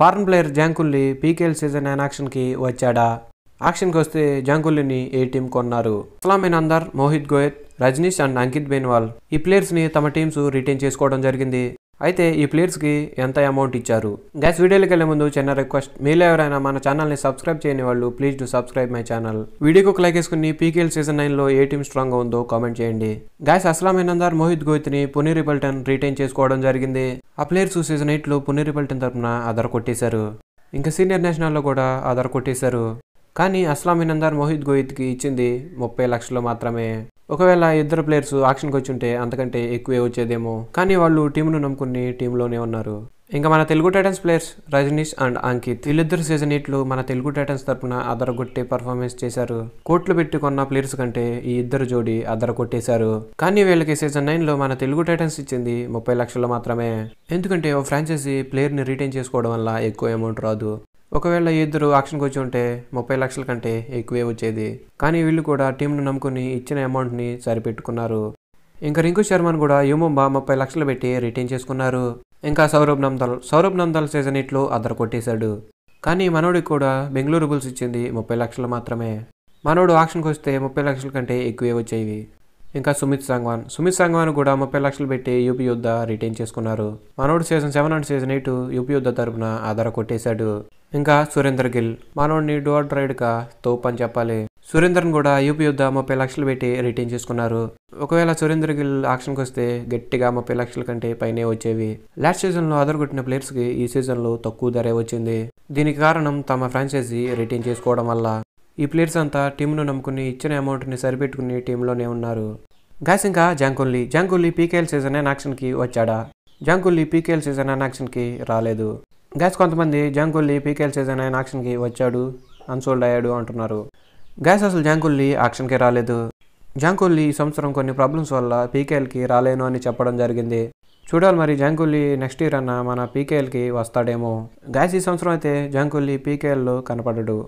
foreign player Jang Kun Lee PKL season nine ఆక్షన్కి వచ్చాడా కి వస్తే జాంకుల్లిని ఏ టీం కొన్నారు ఇస్లామిన్ అందర్ మోహిత్ గోయత్ రజనీష్ అండ్ అంకిత్ బేన్వాల్ ఈ ప్లేయర్స్ని తమ టీమ్స్ రిటైన్ చేసుకోవడం జరిగింది అయితే ఈ ప్లేయర్స్కి ఎంత అమౌంట్ ఇచ్చారు గ్యాస్ వీడియోలోకి వెళ్ళే ముందు చిన్న రిక్వెస్ట్ మీరు ఎవరైనా మన ఛానల్ని సబ్స్క్రైబ్ చేయని వాళ్ళు please to subscribe my channel వీడియోకి ఒక లైక్ వేసుకుని పీకేఎల్ సీజన్ నైన్లో ఏ టీమ్ స్ట్రాంగ్ ఉందో కామెంట్ చేయండి గ్యాస్ అస్లాం హెనందార్ మోహిత్ గోహిత్ని పునీ రిపల్టన్ రిటైన్ చేసుకోవడం జరిగింది ఆ ప్లేయర్స్ సీజన్ ఎయిట్లో పునీ రిపల్టన్ తరఫున ఆధార్ కొట్టేశారు ఇంకా సీనియర్ నేషనల్లో కూడా ఆధార్ కొట్టేశారు కానీ అస్లాం ఇనందార్ మోహిత్ గోయిత్కి ఇచ్చింది ముప్పై లక్షలు మాత్రమే ఒకవేళ ఇద్దరు ప్లేయర్స్ యాక్షన్కి వచ్చి ఉంటే అంతకంటే ఎక్కువే వచ్చేదేమో కానీ వాళ్ళు టీంను నమ్ముకుని టీంలోనే ఉన్నారు ఇంకా మన Telugu Titans players Rajneesh and Ankit వీళ్ళిద్దరు సీజన్ ఎయిట్లు మన తెలుగు టైటన్స్ తరఫున అదరగొట్టే పర్ఫార్మెన్స్ చేశారు కోట్లు పెట్టుకున్న ప్లేయర్స్ కంటే ఈ ఇద్దరు జోడి అదరగొట్టేశారు కానీ వీళ్ళకి సీజన్ నైన్లో మన తెలుగు టైటన్స్ ఇచ్చింది ముప్పై లక్షలు మాత్రమే ఎందుకంటే ఓ ఫ్రాంచైజీ ప్లేయర్ని రిటైన్ చేసుకోవడం వల్ల ఎక్కువ అమౌంట్ రాదు ఒకవేళ ఇద్దరు ఆక్షన్కి వచ్చి ఉంటే ముప్పై లక్షల కంటే ఎక్కువే వచ్చేది కానీ వీళ్ళు కూడా టీంను నమ్ముకుని ఇచ్చిన అమౌంట్ని సరిపెట్టుకున్నారు ఇంకా రింకు శర్మను కూడా యుముంబా ముప్పై లక్షలు పెట్టి రిటైన్ చేసుకున్నారు ఇంకా సౌరభ్ నందల్ సౌరభ్ నందల్ సీజన్ ఇట్లు అద్దరు కొట్టేశాడు కానీ మనోడికి కూడా బెంగళూరు బుల్స్ ఇచ్చింది ముప్పై లక్షలు మాత్రమే మనోడు ఆక్షన్కి వస్తే ముప్పై లక్షల కంటే ఎక్కువే వచ్చేవి ఇంకా సుమిత్ సాంగ్వాన్ సుమిత్ సాంగ్వాన్ కూడా ముప్పై లక్షలు పెట్టి యూపీ యుద్ధ రిటైన్ చేసుకున్నారు మనోడు season seven and season eight UP Yoddha తరపున ఆధార కొట్టేశాడు ఇంకా సురేందర్ గిల్ మనోడిని డోర్ డ్రైడ్గా తోపు అని చెప్పాలి సురేందర్ కూడా యూపీ యుద్ధ ముప్పై లక్షలు పెట్టి రిటైన్ చేసుకున్నారు ఒకవేళ సురేందర్ గిల్ ఆక్షన్కి వస్తే గట్టిగా ముప్పై లక్షల కంటే పైనే వచ్చేవి లాస్ట్ సీజన్లో అదరగొట్టిన ప్లేయర్స్కి ఈ సీజన్లో తక్కువ ధరే వచ్చింది దీనికి కారణం తమ ఫ్రాంచైజీ రిటైన్ చేసుకోవడం వల్ల ఈ ప్లేయర్స్ అంతా ను నమ్ముకుని ఇచ్చిన అమౌంట్ని సరిపెట్టుకుని టీంలోనే ఉన్నారు గాస్ ఇంకా జాంకుల్లీ జాంకుల్లీ పీకేఎల్ సీజన్ కి వచ్చాడా జాంకుల్లీ పీకేఎల్ సీజన్ కి రాలేదు గ్యాస్ కొంతమంది జాంకుల్లి పీకేఎల్ సీజన్ అయిన ఆక్షన్కి వచ్చాడు అన్సోల్డ్ అయ్యాడు అంటున్నారు గ్యాస్ అసలు జాంకుల్లి ఆక్షన్కి రాలేదు జాంకుల్లి ఈ సంవత్సరం కొన్ని ప్రాబ్లమ్స్ వల్ల పీకేఎల్కి రాలేను అని చెప్పడం జరిగింది చూడాలి మరి జాంకుల్లి నెక్స్ట్ ఇయర్ అన్న మన పీకేఎల్కి వస్తాడేమో గ్యాస్ ఈ సంవత్సరం అయితే జాంకుల్లి పీకేఎల్లో కనపడడు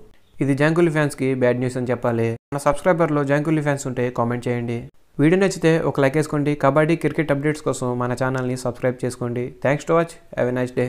ఇది జాంకుల్లి ఫ్యాన్స్కి బ్యాడ్ న్యూస్ అని చెప్పాలి మన సబ్స్క్రైబర్లో జాంకుల్లి ఫ్యాన్స్ ఉంటే కామెంట్ చేయండి వీడియో నచ్చితే ఒక లైక్ వేసుకోండి కబడ్డీ క్రికెట్ అప్డేట్స్ కోసం మన ఛానల్ని సబ్స్క్రైబ్ చేసుకోండి thanks to watch have a nice day